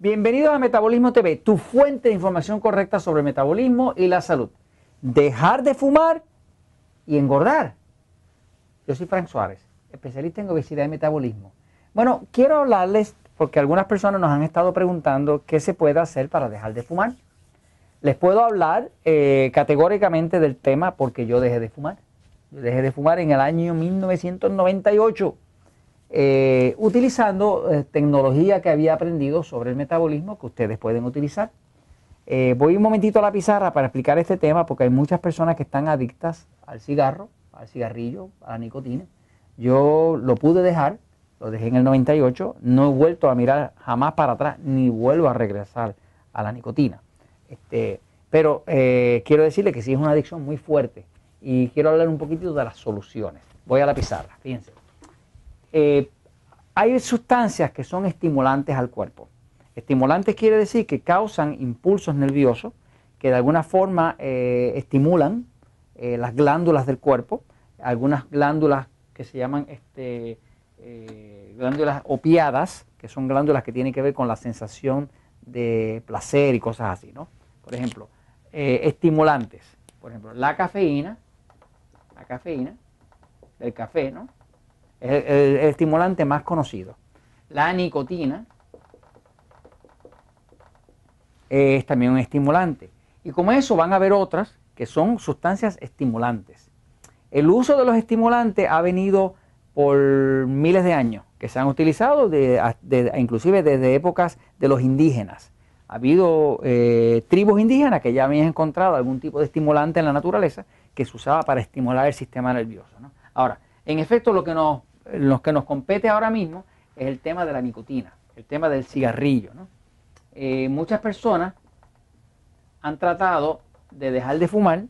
Bienvenidos a Metabolismo TV, tu fuente de información correcta sobre metabolismo y la salud. Dejar de fumar y engordar. Yo soy Frank Suárez, especialista en obesidad y metabolismo. Bueno, quiero hablarles, porque algunas personas nos han estado preguntando qué se puede hacer para dejar de fumar. Les puedo hablar eh, categóricamente del tema porque yo dejé de fumar. Yo dejé de fumar en el año 1998. Eh, utilizando eh, tecnología que había aprendido sobre el metabolismo que ustedes pueden utilizar. Eh, voy un momentito a la pizarra para explicar este tema porque hay muchas personas que están adictas al cigarro, al cigarrillo, a la nicotina. Yo lo pude dejar, lo dejé en el 98, no he vuelto a mirar jamás para atrás ni vuelvo a regresar a la nicotina. Este, pero quiero decirle que sí es una adicción muy fuerte y quiero hablar un poquito de las soluciones. Voy a la pizarra, fíjense. Eh, hay sustancias que son estimulantes al cuerpo. Estimulantes quiere decir que causan impulsos nerviosos que de alguna forma eh, estimulan eh, las glándulas del cuerpo, algunas glándulas que se llaman este, glándulas opiadas, que son glándulas que tienen que ver con la sensación de placer y cosas así, ¿no? Por ejemplo, estimulantes, por ejemplo, la cafeína, la cafeína, del café, ¿no? el, el, estimulante más conocido. La nicotina es también un estimulante. Y como eso van a haber otras que son sustancias estimulantes. El uso de los estimulantes ha venido por miles de años, que se han utilizado inclusive desde épocas de los indígenas. Ha habido eh, tribus indígenas que ya habían encontrado algún tipo de estimulante en la naturaleza que se usaba para estimular el sistema nervioso. Ahora, en efecto, lo que nos lo que nos compete ahora mismo es el tema de la nicotina, el tema del cigarrillo. Eh, muchas personas han tratado de dejar de fumar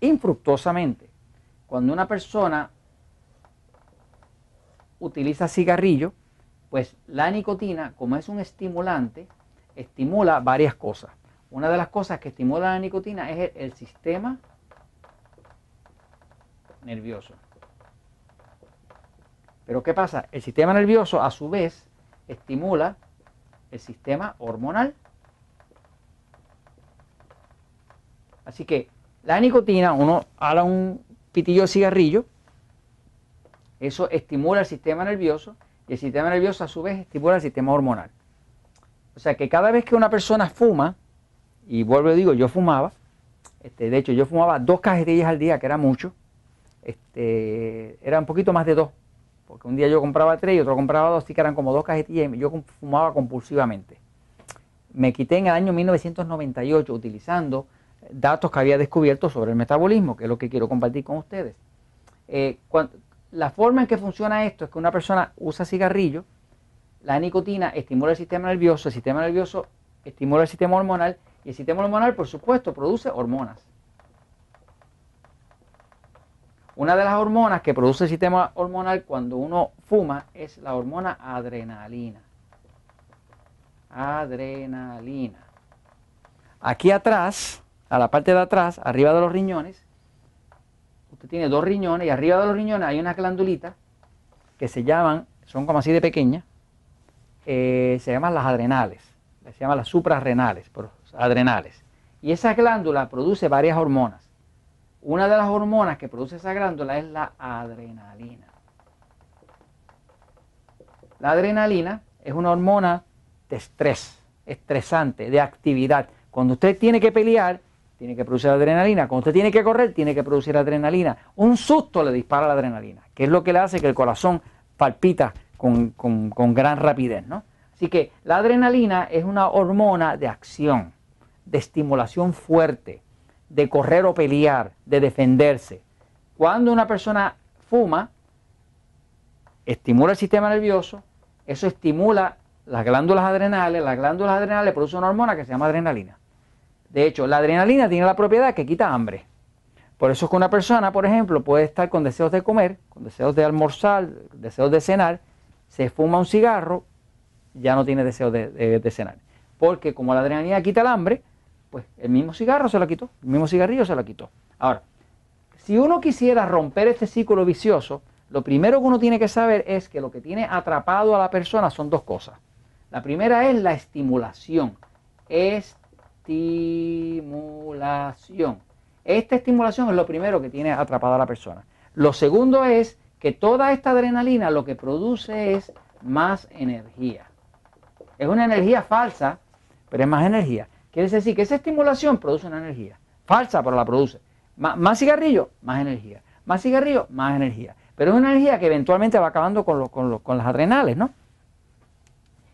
infructuosamente. Cuando una persona utiliza cigarrillo, pues la nicotina, como es un estimulante, estimula varias cosas. Una de las cosas que estimula la nicotina es el sistema nervioso. Pero ¿qué pasa? El sistema nervioso a su vez estimula el sistema hormonal. Así que la nicotina, uno hala un pitillo de cigarrillo, eso estimula el sistema nervioso y el sistema nervioso a su vez estimula el sistema hormonal. O sea que cada vez que una persona fuma, y vuelvo y digo, yo fumaba, este, de hecho yo fumaba dos cajetillas al día, que era mucho, este, era un poquito más de dos, porque un día yo compraba tres y otro compraba dos, así que eran como dos cajetillas y yo fumaba compulsivamente. Me quité en el año 1998 utilizando eh, datos que había descubierto sobre el metabolismo, que es lo que quiero compartir con ustedes. Eh, la forma en que funciona esto es que una persona usa cigarrillo, la nicotina estimula el sistema nervioso, el sistema nervioso estimula el sistema hormonal y el sistema hormonal, por supuesto, produce hormonas. Una de las hormonas que produce el sistema hormonal cuando uno fuma es la hormona adrenalina. Adrenalina. Aquí atrás, a la parte de atrás, arriba de los riñones, usted tiene dos riñones y arriba de los riñones hay una glandulita que se llaman, son como así de pequeña eh, se llaman las adrenales, se llaman las suprarrenales, adrenales. Y esa glándula produce varias hormonas. Una de las hormonas que produce esa glándula es la adrenalina. La adrenalina es una hormona de estrés, estresante, de actividad. Cuando usted tiene que pelear, tiene que producir adrenalina. Cuando usted tiene que correr, tiene que producir adrenalina. Un susto le dispara la adrenalina, que es lo que le hace que el corazón palpita con, gran rapidez. ¿no? Así que la adrenalina es una hormona de acción, de estimulación fuerte de correr o pelear, de defenderse. Cuando una persona fuma, estimula el sistema nervioso, eso estimula las glándulas adrenales, las glándulas adrenales producen una hormona que se llama adrenalina. De hecho, la adrenalina tiene la propiedad que quita hambre. Por eso es que una persona, por ejemplo, puede estar con deseos de comer, con deseos de almorzar, deseos de cenar, se fuma un cigarro, ya no tiene deseos de, de cenar. Porque como la adrenalina quita el hambre, pues el mismo cigarro se la quitó, el mismo cigarrillo se la quitó. Ahora, si uno quisiera romper este círculo vicioso, lo primero que uno tiene que saber es que lo que tiene atrapado a la persona son dos cosas. La primera es la estimulación. Estimulación. Esta estimulación es lo primero que tiene atrapada a la persona. Lo segundo es que toda esta adrenalina lo que produce es más energía. Es una energía falsa, pero es más energía. Quiere decir que esa estimulación produce una energía. Falsa, pero la produce. más cigarrillo, más energía. Más cigarrillo, más energía. Pero es una energía que eventualmente va acabando con, los con, las adrenales, ¿no?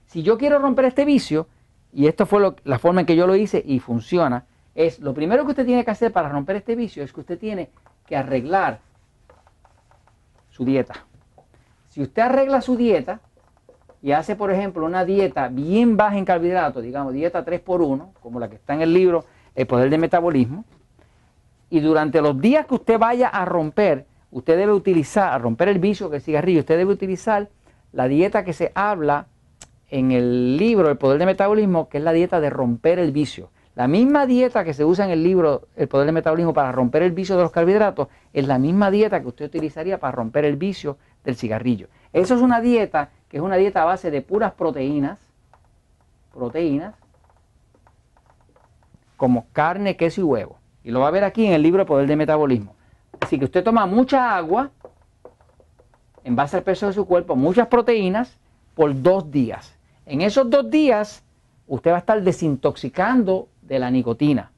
Si yo quiero romper este vicio, y esto fue la forma en que yo lo hice y funciona, es lo primero que usted tiene que hacer para romper este vicio es que usted tiene que arreglar su dieta. Si usted arregla su dieta, y hace, por ejemplo, una dieta bien baja en carbohidratos, digamos dieta 3x1, como la que está en el libro El Poder del Metabolismo, y durante los días que usted vaya a romper, usted debe utilizar, a romper el vicio que cigarrillo, usted debe utilizar la dieta que se habla en el libro El Poder del Metabolismo, que es la dieta de romper el vicio. La misma dieta que se usa en el libro El Poder del Metabolismo para romper el vicio de los carbohidratos es la misma dieta que usted utilizaría para romper el vicio del cigarrillo. Eso es una dieta que es una dieta a base de puras proteínas, proteínas, como carne, queso y huevo. Y lo va a ver aquí en el libro Poder de Metabolismo. Así que usted toma mucha agua en base al peso de su cuerpo, muchas proteínas, por dos días. En esos dos días usted va a estar desintoxicando de la nicotina.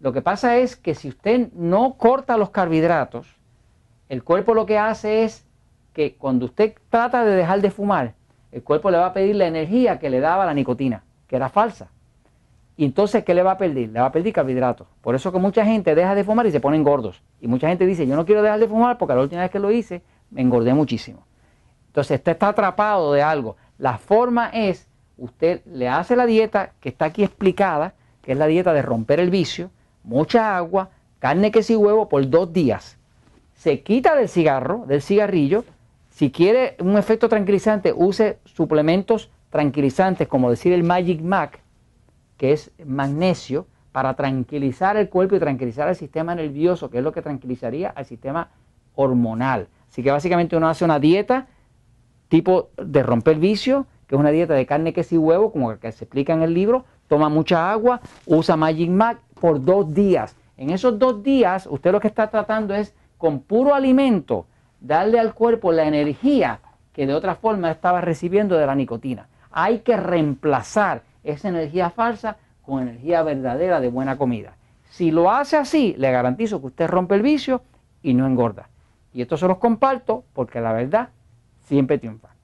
Lo que pasa es que si usted no corta los carbohidratos, el cuerpo lo que hace es que cuando usted trata de dejar de fumar, el cuerpo le va a pedir la energía que le daba la nicotina, que era falsa. Y entonces, ¿qué le va a pedir? Le va a pedir carbohidratos. Por eso que mucha gente deja de fumar y se ponen gordos. Y mucha gente dice, yo no quiero dejar de fumar porque la última vez que lo hice me engordé muchísimo. Entonces, usted está atrapado de algo. La forma es, usted le hace la dieta que está aquí explicada, que es la dieta de romper el vicio, mucha agua, carne, queso y huevo por dos días. Se quita del cigarro, del cigarrillo, si quiere un efecto tranquilizante, use suplementos tranquilizantes, como decir el Magic Mac, que es magnesio, para tranquilizar el cuerpo y tranquilizar el sistema nervioso, que es lo que tranquilizaría al sistema hormonal. Así que básicamente uno hace una dieta tipo de romper vicio, que es una dieta de carne, queso y huevo, como que se explica en el libro, toma mucha agua, usa Magic Mac por dos días. En esos dos días, usted lo que está tratando es con puro alimento darle al cuerpo la energía que de otra forma estaba recibiendo de la nicotina. Hay que reemplazar esa energía falsa con energía verdadera de buena comida. Si lo hace así, le garantizo que usted rompe el vicio y no engorda. Y esto se los comparto porque la verdad siempre triunfa.